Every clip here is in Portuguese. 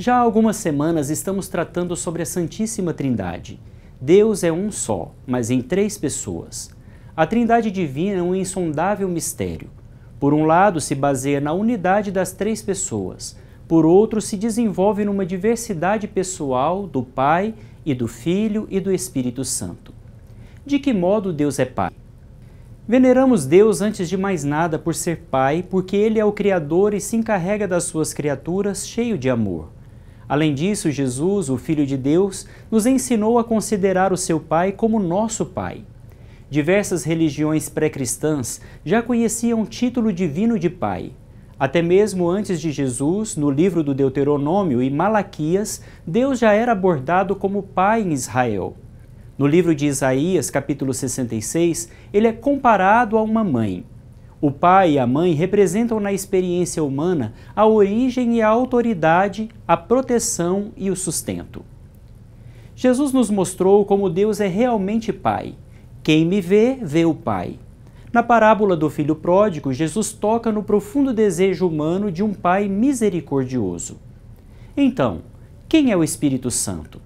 Já há algumas semanas estamos tratando sobre a Santíssima Trindade. Deus é um só, mas em três pessoas. A Trindade Divina é um insondável mistério. Por um lado, se baseia na unidade das três pessoas, por outro, se desenvolve numa diversidade pessoal do Pai e do Filho e do Espírito Santo. De que modo Deus é Pai? Veneramos Deus antes de mais nada por ser Pai, porque Ele é o Criador e se encarrega das suas criaturas cheio de amor. Além disso, Jesus, o Filho de Deus, nos ensinou a considerar o seu Pai como nosso Pai. Diversas religiões pré-cristãs já conheciam o título divino de Pai. Até mesmo antes de Jesus, no livro do Deuteronômio e Malaquias, Deus já era abordado como Pai em Israel. No livro de Isaías, capítulo 66, ele é comparado a uma mãe. O pai e a mãe representam na experiência humana a origem e a autoridade, a proteção e o sustento. Jesus nos mostrou como Deus é realmente Pai. Quem me vê, vê o Pai. Na parábola do filho pródigo, Jesus toca no profundo desejo humano de um Pai misericordioso. Então, quem é o Espírito Santo?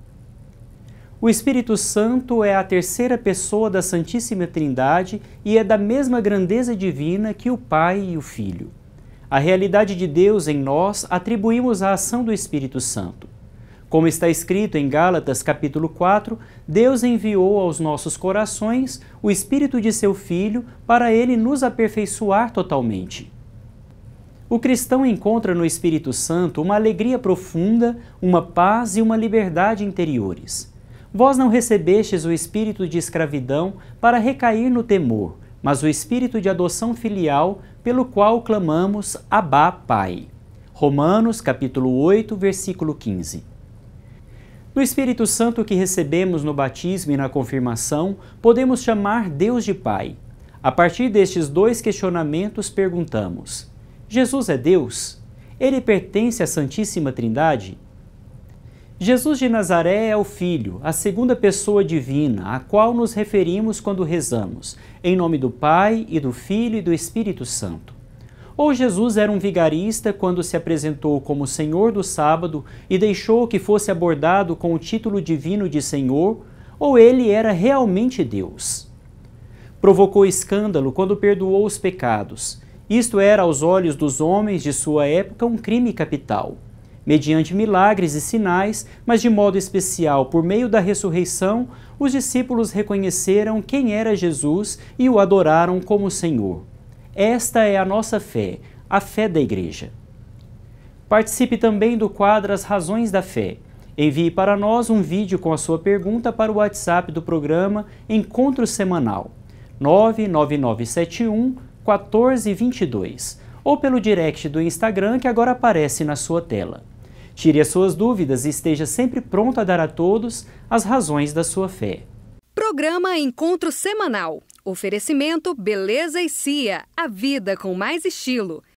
O Espírito Santo é a terceira pessoa da Santíssima Trindade e é da mesma grandeza divina que o Pai e o Filho. A realidade de Deus em nós atribuímos à ação do Espírito Santo. Como está escrito em Gálatas capítulo 4, Deus enviou aos nossos corações o espírito de seu filho para ele nos aperfeiçoar totalmente. O cristão encontra no Espírito Santo uma alegria profunda, uma paz e uma liberdade interiores. Vós não recebestes o espírito de escravidão para recair no temor, mas o espírito de adoção filial, pelo qual clamamos Abá, Pai. Romanos capítulo 8, versículo 15. No Espírito Santo que recebemos no batismo e na confirmação, podemos chamar Deus de Pai. A partir destes dois questionamentos, perguntamos: Jesus é Deus? Ele pertence à Santíssima Trindade? Jesus de Nazaré é o Filho, a segunda pessoa divina, a qual nos referimos quando rezamos, em nome do Pai e do Filho e do Espírito Santo. Ou Jesus era um vigarista quando se apresentou como Senhor do sábado e deixou que fosse abordado com o título divino de Senhor, ou ele era realmente Deus. Provocou escândalo quando perdoou os pecados. Isto era, aos olhos dos homens de sua época, um crime capital mediante milagres e sinais, mas de modo especial por meio da ressurreição, os discípulos reconheceram quem era Jesus e o adoraram como Senhor. Esta é a nossa fé, a fé da Igreja. Participe também do quadro As Razões da Fé. Envie para nós um vídeo com a sua pergunta para o WhatsApp do programa Encontro Semanal 99971 1422 ou pelo direct do Instagram que agora aparece na sua tela. Tire as suas dúvidas e esteja sempre pronto a dar a todos as razões da sua fé. Programa Encontro Semanal. Oferecimento Beleza e Cia, a vida com mais estilo.